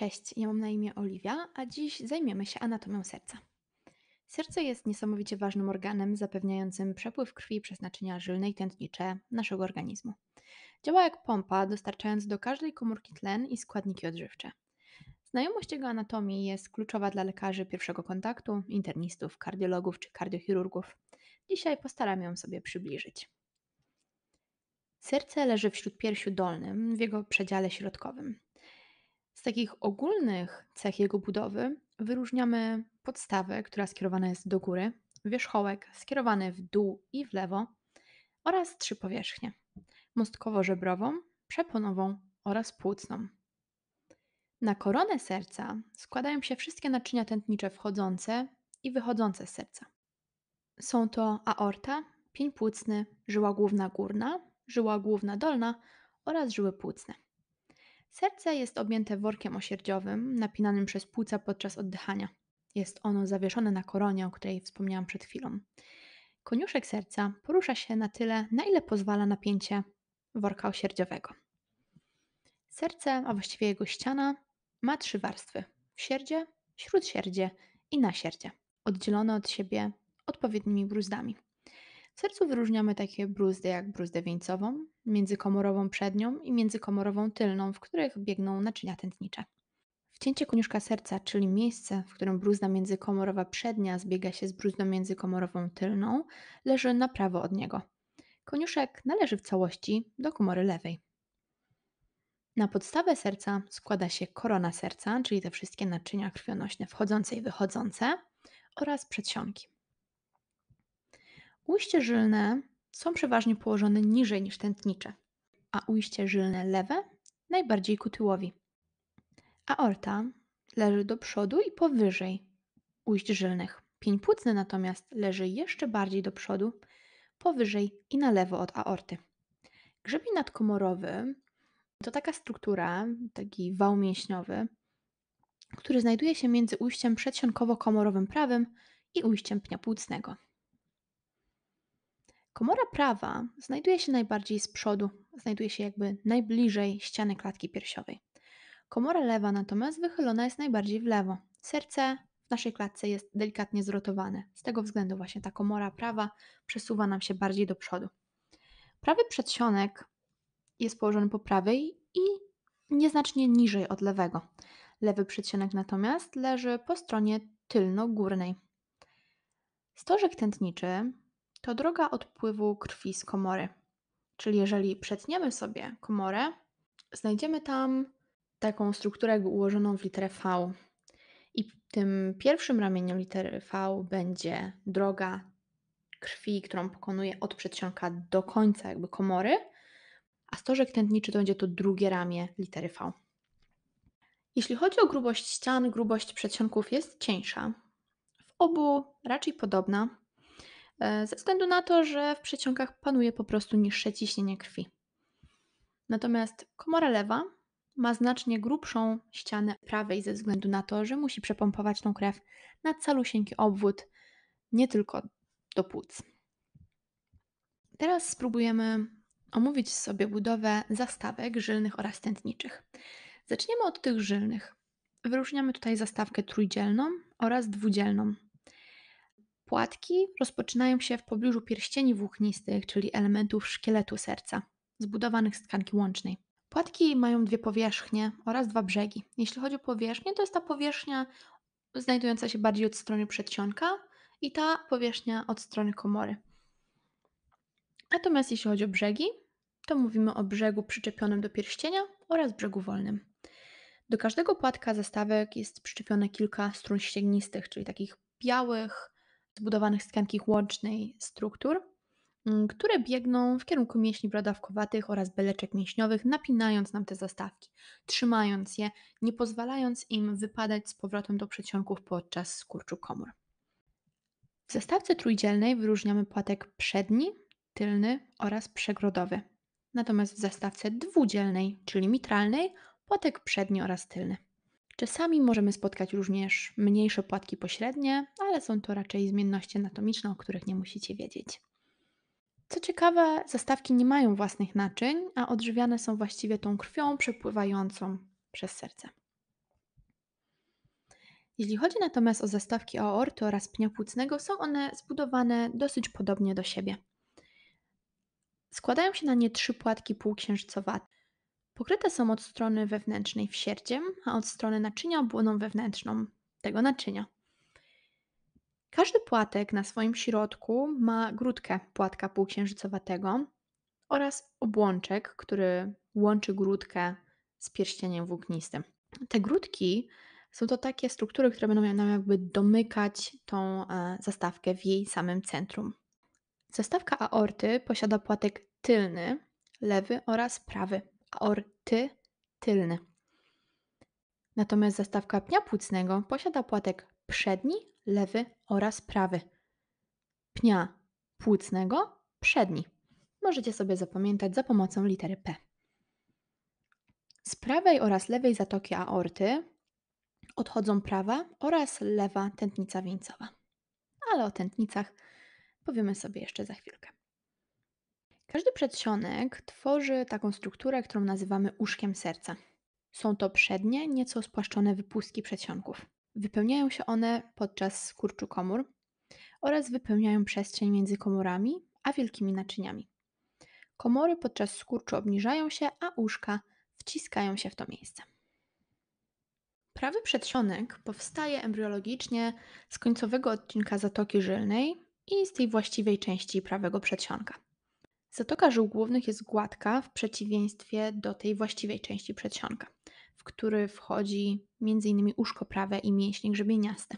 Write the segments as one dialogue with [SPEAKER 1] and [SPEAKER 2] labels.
[SPEAKER 1] Cześć, ja mam na imię Oliwia, a dziś zajmiemy się anatomią serca. Serce jest niesamowicie ważnym organem zapewniającym przepływ krwi przez naczynia żylne i tętnicze naszego organizmu. Działa jak pompa, dostarczając do każdej komórki tlen i składniki odżywcze. Znajomość jego anatomii jest kluczowa dla lekarzy pierwszego kontaktu, internistów, kardiologów czy kardiochirurgów. Dzisiaj postaram ją sobie przybliżyć. Serce leży wśród piersiu dolnym, w jego przedziale środkowym. Z takich ogólnych cech jego budowy wyróżniamy podstawę, która skierowana jest do góry, wierzchołek skierowany w dół i w lewo oraz trzy powierzchnie: mostkowo-żebrową, przeponową oraz płucną. Na koronę serca składają się wszystkie naczynia tętnicze wchodzące i wychodzące z serca. Są to aorta, pień płucny, żyła główna górna, żyła główna dolna oraz żyły płucne. Serce jest objęte workiem osierdziowym, napinanym przez płuca podczas oddychania. Jest ono zawieszone na koronie, o której wspomniałam przed chwilą. Koniuszek serca porusza się na tyle, na ile pozwala napięcie worka osierdziowego. Serce, a właściwie jego ściana, ma trzy warstwy: sierdzie, śródsierdzie i nasierdzie, oddzielone od siebie odpowiednimi bruzdami. W sercu wyróżniamy takie bruzdy jak bruzdę wieńcową, międzykomorową przednią i międzykomorową tylną, w których biegną naczynia tętnicze. Wcięcie koniuszka serca, czyli miejsce, w którym bruzda międzykomorowa przednia zbiega się z bruzdą międzykomorową tylną, leży na prawo od niego. Koniuszek należy w całości do komory lewej. Na podstawę serca składa się korona serca, czyli te wszystkie naczynia krwionośne wchodzące i wychodzące, oraz przedsionki. Ujście żylne są przeważnie położone niżej niż tętnicze, a ujście żylne lewe najbardziej ku tyłowi. Aorta leży do przodu i powyżej ujść żylnych. Pień płucny natomiast leży jeszcze bardziej do przodu, powyżej i na lewo od aorty. Grzebień nadkomorowy to taka struktura, taki wał mięśniowy, który znajduje się między ujściem przedsionkowo-komorowym prawym i ujściem pnia płucnego. Komora prawa znajduje się najbardziej z przodu, znajduje się jakby najbliżej ściany klatki piersiowej. Komora lewa natomiast wychylona jest najbardziej w lewo. Serce w naszej klatce jest delikatnie zrotowane. Z tego względu właśnie ta komora prawa przesuwa nam się bardziej do przodu. Prawy przedsionek jest położony po prawej i nieznacznie niżej od lewego. Lewy przedsionek natomiast leży po stronie tylno-górnej. Stożek tętniczy to droga odpływu krwi z komory. Czyli jeżeli przetniemy sobie komorę, znajdziemy tam taką strukturę jakby ułożoną w literę V. I tym pierwszym ramieniem litery V będzie droga krwi, którą pokonuje od przedsionka do końca jakby komory, a stożek tętniczy to będzie to drugie ramię litery V. Jeśli chodzi o grubość ścian, grubość przedsionków jest cieńsza. W obu raczej podobna, E, ze względu na to, że w przeciągach panuje po prostu niższe ciśnienie krwi. Natomiast komora lewa ma znacznie grubszą ścianę prawej ze względu na to, że musi przepompować tą krew na calusieńki obwód, nie tylko do płuc. Teraz spróbujemy omówić sobie budowę zastawek żylnych oraz tętniczych. Zaczniemy od tych żylnych. Wyróżniamy tutaj zastawkę trójdzielną oraz dwudzielną. Płatki rozpoczynają się w pobliżu pierścieni włóknistych, czyli elementów szkieletu serca, zbudowanych z tkanki łącznej. Płatki mają dwie powierzchnie oraz dwa brzegi. Jeśli chodzi o powierzchnię, to jest ta powierzchnia znajdująca się bardziej od strony przedsionka i ta powierzchnia od strony komory. Natomiast jeśli chodzi o brzegi, to mówimy o brzegu przyczepionym do pierścienia oraz brzegu wolnym. Do każdego płatka zestawek jest przyczepione kilka strun ściegnistych, czyli takich białych, zbudowanych z tkanki łącznej struktur, mm, które biegną w kierunku mięśni bradawkowatych oraz beleczek mięśniowych, napinając nam te zastawki, trzymając je, nie pozwalając im wypadać z powrotem do przedsionków podczas skurczu komór. W zastawce trójdzielnej wyróżniamy płatek przedni, tylny oraz przegrodowy. Natomiast w zastawce dwudzielnej, czyli mitralnej, płatek przedni oraz tylny. Czasami możemy spotkać również mniejsze płatki pośrednie, ale są to raczej zmienności anatomiczne, o których nie musicie wiedzieć. Co ciekawe, zastawki nie mają własnych naczyń, a odżywiane są właściwie tą krwią przepływającą przez serce. Jeśli chodzi natomiast o zastawki aorty oraz pnia płucnego, są one zbudowane dosyć podobnie do siebie. Składają się na nie trzy płatki półksiężycowate. Pokryte są od strony wewnętrznej wsierdziem, a od strony naczynia błoną wewnętrzną tego naczynia. Każdy płatek na swoim środku ma grudkę płatka półksiężycowatego oraz obłączek, który łączy grudkę z pierścieniem włóknistym. Te grudki są to takie struktury, które będą nam jakby domykać tą e, zastawkę w jej samym centrum. Zastawka aorty posiada płatek tylny, lewy oraz prawy aorty tylny. Natomiast zastawka pnia płucnego posiada płatek przedni, lewy oraz prawy. Pnia płucnego przedni. Możecie sobie zapamiętać za pomocą litery P. Z prawej oraz lewej zatoki aorty odchodzą prawa oraz lewa tętnica wieńcowa. Ale o tętnicach powiemy sobie jeszcze za chwilkę. Każdy przedsionek tworzy taką strukturę, którą nazywamy uszkiem serca. Są to przednie, nieco spłaszczone wypustki przedsionków. Wypełniają się one podczas skurczu komór oraz wypełniają przestrzeń między komorami a wielkimi naczyniami. Komory podczas skurczu obniżają się, a uszka wciskają się w to miejsce. Prawy przedsionek powstaje embryologicznie z końcowego odcinka zatoki żylnej i z tej właściwej części prawego przedsionka. Zatoka żył głównych jest gładka w przeciwieństwie do tej właściwej części przedsionka, w który wchodzi m.in. uszko prawe i mięśnie grzebieniaste.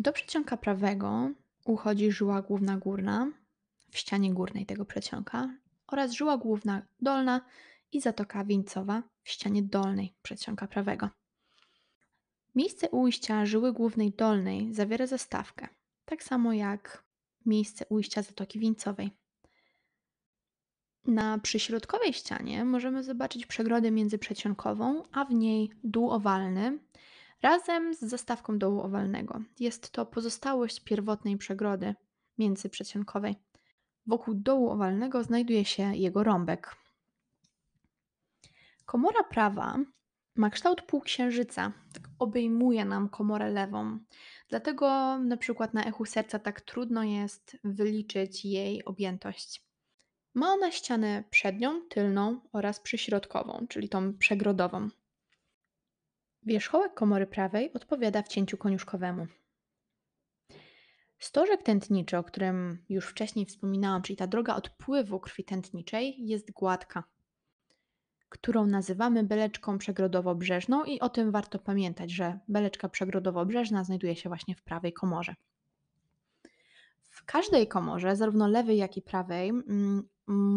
[SPEAKER 1] Do przedsionka prawego uchodzi żyła główna górna w ścianie górnej tego przedsionka oraz żyła główna dolna i zatoka wieńcowa w ścianie dolnej przedsionka prawego. Miejsce ujścia żyły głównej dolnej zawiera zastawkę, tak samo jak miejsce ujścia Zatoki wincowej Na przyśrodkowej ścianie możemy zobaczyć przegrodę międzyprzecionkową, a w niej dół owalny razem z zastawką dołu owalnego. Jest to pozostałość pierwotnej przegrody międzyprzecionkowej. Wokół dołu owalnego znajduje się jego rąbek. Komora prawa ma kształt półksiężyca, tak obejmuje nam komorę lewą. Dlatego na przykład na echu serca tak trudno jest wyliczyć jej objętość. Ma ona ścianę przednią, tylną oraz przyśrodkową, czyli tą przegrodową. Wierzchołek komory prawej odpowiada wcięciu koniuszkowemu. Stożek tętniczy, o którym już wcześniej wspominałam, czyli ta droga odpływu krwi tętniczej, jest gładka którą nazywamy beleczką przegrodowo-brzeżną i o tym warto pamiętać, że beleczka przegrodowo-brzeżna znajduje się właśnie w prawej komorze. W każdej komorze, zarówno lewej, jak i prawej, mm,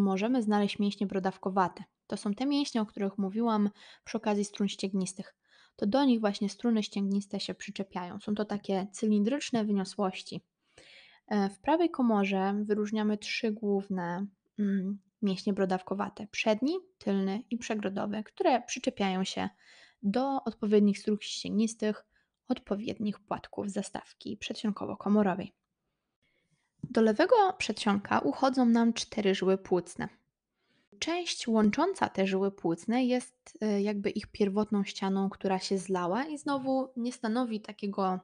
[SPEAKER 1] możemy znaleźć mięśnie brodawkowate. To są te mięśnie, o których mówiłam przy okazji strun ścięgnistych. To do nich właśnie struny ścięgniste się przyczepiają. Są to takie cylindryczne wyniosłości. E, w prawej komorze wyróżniamy trzy główne mm, mięśnie brodawkowate przedni, tylny i przegrodowy, które przyczepiają się do odpowiednich struktur ścięgnistych, odpowiednich płatków zastawki przedsionkowo-komorowej. Do lewego przedsionka uchodzą nam cztery żyły płucne. Część łącząca te żyły płucne jest e, jakby ich pierwotną ścianą, która się zlała i znowu nie stanowi takiego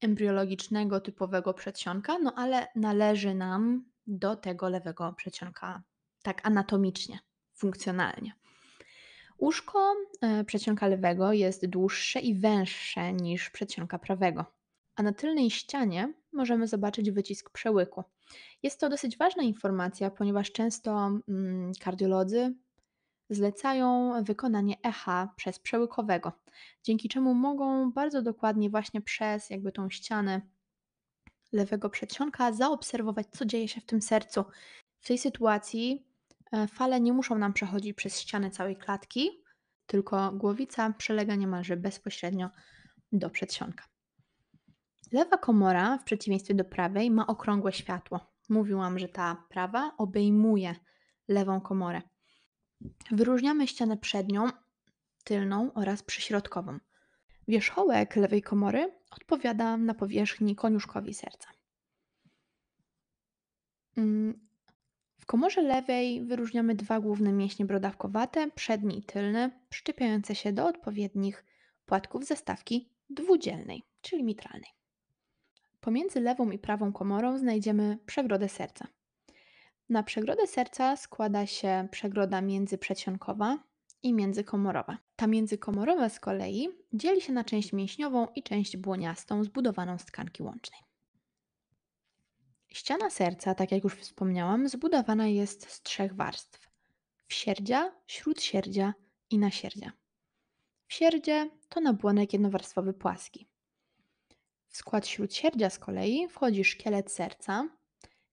[SPEAKER 1] embriologicznego, typowego przedsionka, no ale należy nam do tego lewego przedsionka tak anatomicznie, funkcjonalnie. Uszko e, przedsionka lewego jest dłuższe i węższe niż przedsionka prawego, a na tylnej ścianie możemy zobaczyć wycisk przełyku. Jest to dosyć ważna informacja, ponieważ często mm, kardiolodzy zlecają wykonanie echa przez przełykowego, dzięki czemu mogą bardzo dokładnie właśnie przez jakby tą ścianę lewego przedsionka zaobserwować, co dzieje się w tym sercu. W tej sytuacji E, fale nie muszą nam przechodzić przez ścianę całej klatki, tylko głowica przelega niemalże bezpośrednio do przedsionka. Lewa komora, w przeciwieństwie do prawej, ma okrągłe światło. Mówiłam, że ta prawa obejmuje lewą komorę. Wyróżniamy ścianę przednią, tylną oraz przyśrodkową. Wierzchołek lewej komory odpowiada na powierzchni koniuszkowi serca. Mm, komorze lewej wyróżniamy dwa główne mięśnie brodawkowate, przedni i tylny, przyczepiające się do odpowiednich płatków zestawki dwudzielnej, czyli mitralnej. Pomiędzy lewą i prawą komorą znajdziemy przegrodę serca. Na przegrodę serca składa się przegroda międzyprzedsionkowa i międzykomorowa. Ta międzykomorowa z kolei dzieli się na część mięśniową i część błoniastą zbudowaną z tkanki łącznej. Ściana serca, tak jak już wspomniałam, zbudowana jest z trzech warstw: wsierdzia, śródsierdzia i nasierdzia. Wsierdzie to nabłonek jednowarstwowy płaski. W skład śródsierdzia z kolei wchodzi szkielet serca,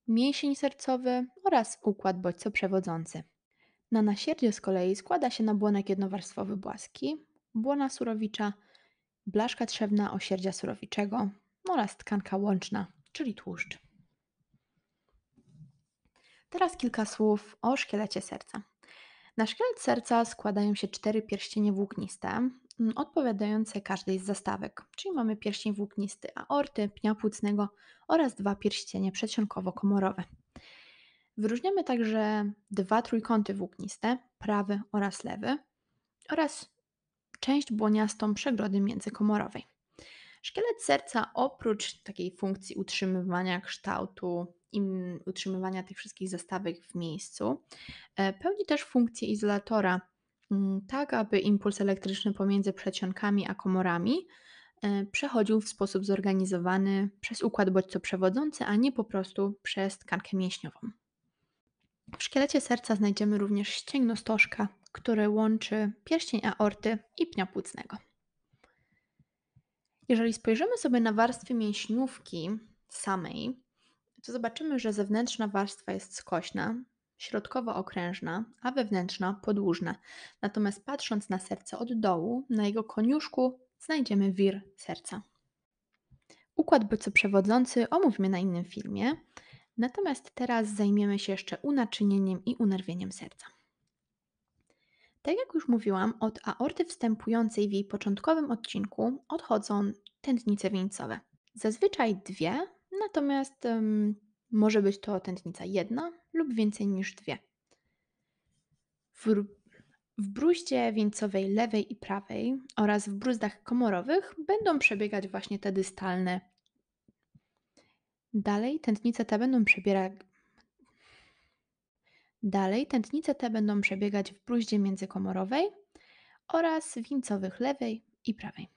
[SPEAKER 1] mięsień sercowy oraz układ bodźco-przewodzący. Na nasierdzie z kolei składa się nabłonek jednowarstwowy płaski, błona surowicza, blaszka trzewna osierdzia surowiczego oraz tkanka łączna, czyli tłuszcz. Teraz kilka słów o szkielecie serca. Na szkielet serca składają się cztery pierścienie włókniste, mm, odpowiadające każdej z zastawek, czyli mamy pierścień włóknisty aorty, pnia płucnego oraz dwa pierścienie przedsionkowo-komorowe. Wyróżniamy także dwa trójkąty włókniste, prawy oraz lewy, oraz część błoniastą przegrody międzykomorowej. Szkielet serca oprócz takiej funkcji utrzymywania kształtu i utrzymywania tych wszystkich zestawek w miejscu. E, pełni też funkcję izolatora, mm, tak aby impuls elektryczny pomiędzy przedsionkami a komorami e, przechodził w sposób zorganizowany przez układ bodźco przewodzący, a nie po prostu przez tkankę mięśniową. W szkielecie serca znajdziemy również ścięgno stożka, które łączy pierścień aorty i pnia płucnego. Jeżeli spojrzymy sobie na warstwy mięśniówki samej, to zobaczymy, że zewnętrzna warstwa jest skośna, środkowo-okrężna, a wewnętrzna podłużna. Natomiast patrząc na serce od dołu, na jego koniuszku znajdziemy wir serca. Układ przewodzący omówimy na innym filmie, natomiast teraz zajmiemy się jeszcze unaczynieniem i unerwieniem serca. Tak jak już mówiłam, od aorty wstępującej w jej początkowym odcinku odchodzą tętnice wieńcowe. Zazwyczaj dwie, Natomiast może być to tętnica jedna lub więcej niż dwie. W, w bruździe wieńcowej lewej i prawej oraz w bruzdach komorowych będą przebiegać właśnie te dystalne. Dalej tętnice te będą przebierać. Dalej tętnice te będą przebiegać w bruździe międzykomorowej oraz wieńcowych lewej i prawej.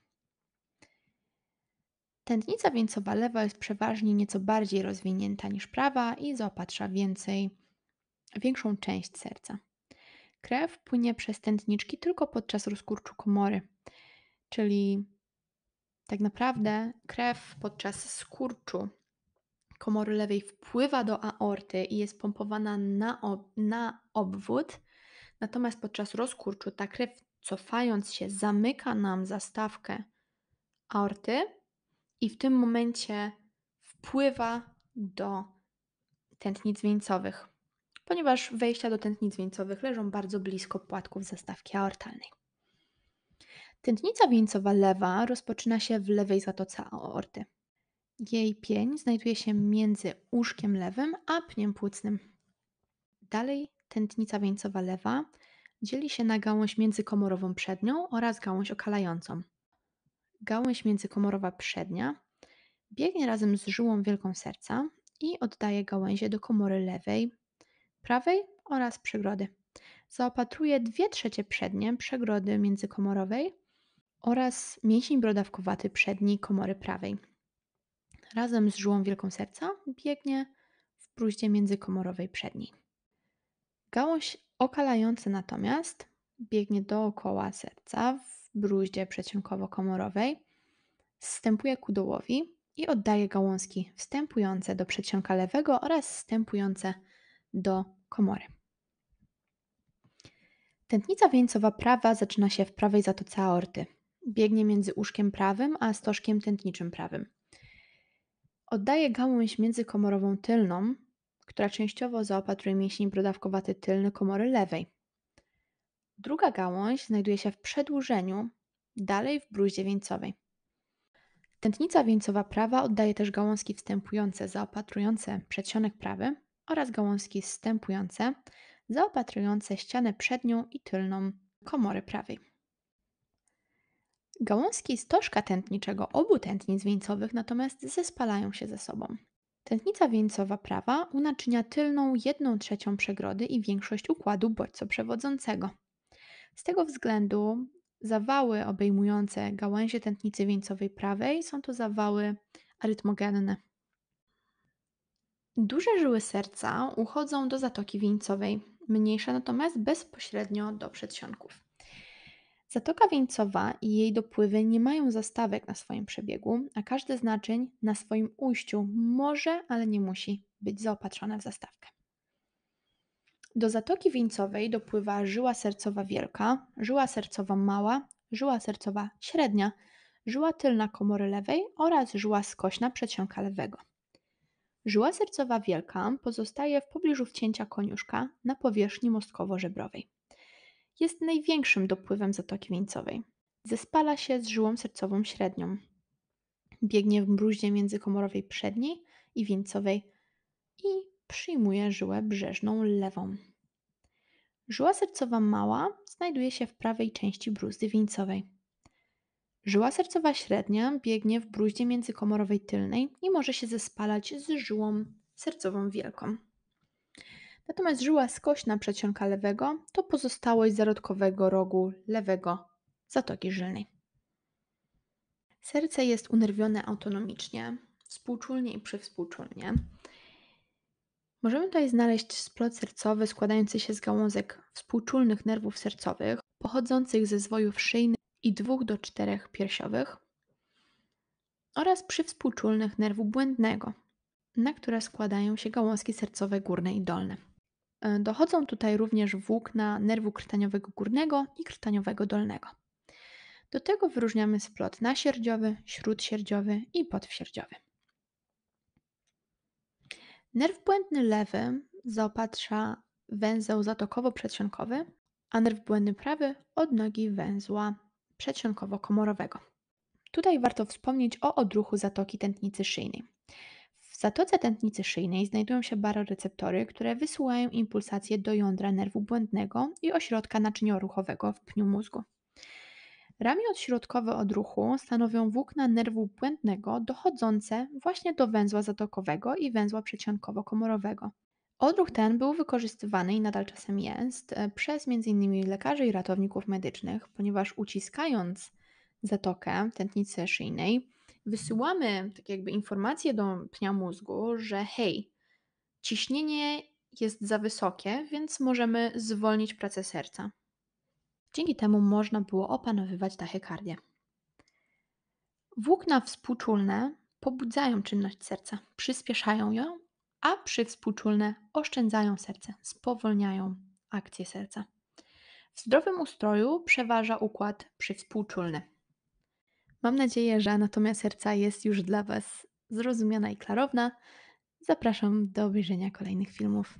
[SPEAKER 1] Tętnica lewa jest przeważnie nieco bardziej rozwinięta niż prawa i zaopatrza więcej, większą część serca. Krew płynie przez tętniczki tylko podczas rozkurczu komory, czyli tak naprawdę krew podczas skurczu komory lewej wpływa do aorty i jest pompowana na, ob na obwód, natomiast podczas rozkurczu ta krew cofając się zamyka nam zastawkę aorty i w tym momencie wpływa do tętnic wieńcowych, ponieważ wejścia do tętnic wieńcowych leżą bardzo blisko płatków zastawki aortalnej. Tętnica wieńcowa lewa rozpoczyna się w lewej zatoce aorty. Jej pień znajduje się między łóżkiem lewym a pniem płucnym. Dalej tętnica wieńcowa lewa dzieli się na gałąź międzykomorową przednią oraz gałąź okalającą. Gałęź międzykomorowa przednia biegnie razem z żyłą wielką serca i oddaje gałęzie do komory lewej, prawej oraz przegrody. Zaopatruje dwie trzecie przednie przegrody międzykomorowej oraz mięsień brodawkowaty przedni komory prawej. Razem z żyłą wielką serca biegnie w próździe międzykomorowej przedniej. Gałąź okalająca natomiast biegnie dookoła serca w bruździe przedsionkowo-komorowej, zstępuje ku dołowi i oddaje gałązki wstępujące do przedsionka lewego oraz wstępujące do komory. Tętnica wieńcowa prawa zaczyna się w prawej zatoce aorty. Biegnie między uszkiem prawym a stożkiem tętniczym prawym. Oddaje gałąź międzykomorową tylną, która częściowo zaopatruje mięsień brodawkowaty tylny komory lewej, Druga gałąź znajduje się w przedłużeniu, dalej w bruździe wieńcowej. Tętnica wieńcowa prawa oddaje też gałązki wstępujące, zaopatrujące przedsionek prawy oraz gałązki wstępujące, zaopatrujące ścianę przednią i tylną komory prawej. Gałązki stożka tętniczego obu tętnic wieńcowych natomiast zespalają się ze sobą. Tętnica wieńcowa prawa unaczynia tylną 1 trzecią przegrody i większość układu przewodzącego. Z tego względu zawały obejmujące gałęzie tętnicy wieńcowej prawej są to zawały arytmogenne. Duże żyły serca uchodzą do zatoki wieńcowej, mniejsze natomiast bezpośrednio do przedsionków. Zatoka wieńcowa i jej dopływy nie mają zastawek na swoim przebiegu, a każde znaczeń na swoim ujściu może, ale nie musi być zaopatrzone w zastawkę. Do Zatoki Wieńcowej dopływa żyła sercowa wielka, żyła sercowa mała, żyła sercowa średnia, żyła tylna komory lewej oraz żyła skośna przedsionka lewego. Żyła sercowa wielka pozostaje w pobliżu wcięcia koniuszka na powierzchni mostkowo-żebrowej. Jest największym dopływem Zatoki Wieńcowej. Zespala się z żyłą sercową średnią. Biegnie w bruździe między komorowej przedniej i wieńcowej i przyjmuje żyłę brzeżną lewą. Żyła sercowa mała znajduje się w prawej części bruzdy wieńcowej. Żyła sercowa średnia biegnie w bruździe międzykomorowej tylnej i może się zespalać z żyłą sercową wielką. Natomiast żyła skośna przedsionka lewego to pozostałość zarodkowego rogu lewego zatoki żylnej. Serce jest unerwione autonomicznie, współczulnie i przywspółczulnie. Możemy tutaj znaleźć splot sercowy składający się z gałązek współczulnych nerwów sercowych, pochodzących ze zwojów szyjnych i dwóch do czterech piersiowych oraz przywspółczulnych nerwu błędnego, na które składają się gałązki sercowe górne i dolne. E, dochodzą tutaj również włókna nerwu krtaniowego górnego i krtaniowego dolnego. Do tego wyróżniamy splot nasierdziowy, śródsierdziowy i podwsierdziowy. Nerw błędny lewy zaopatrza węzeł zatokowo-przedsionkowy, a nerw błędny prawy odnogi węzła przedsionkowo-komorowego. Tutaj warto wspomnieć o odruchu zatoki tętnicy szyjnej. W zatoce tętnicy szyjnej znajdują się baroreceptory, które wysyłają impulsacje do jądra nerwu błędnego i ośrodka naczynioruchowego w pniu mózgu. Ramię odśrodkowe odruchu stanowią włókna nerwu błędnego dochodzące właśnie do węzła zatokowego i węzła przeciankowo komorowego Odruch ten był wykorzystywany i nadal czasem jest e, przez m.in. lekarzy i ratowników medycznych, ponieważ uciskając zatokę tętnicy szyjnej, wysyłamy tak jakby informację do pnia mózgu, że hej, ciśnienie jest za wysokie, więc możemy zwolnić pracę serca. Dzięki temu można było opanowywać tachykardię. Włókna współczulne pobudzają czynność serca, przyspieszają ją, a przywspółczulne oszczędzają serce, spowolniają akcję serca. W zdrowym ustroju przeważa układ przywspółczulny. Mam nadzieję, że anatomia serca jest już dla Was zrozumiana i klarowna. Zapraszam do obejrzenia kolejnych filmów.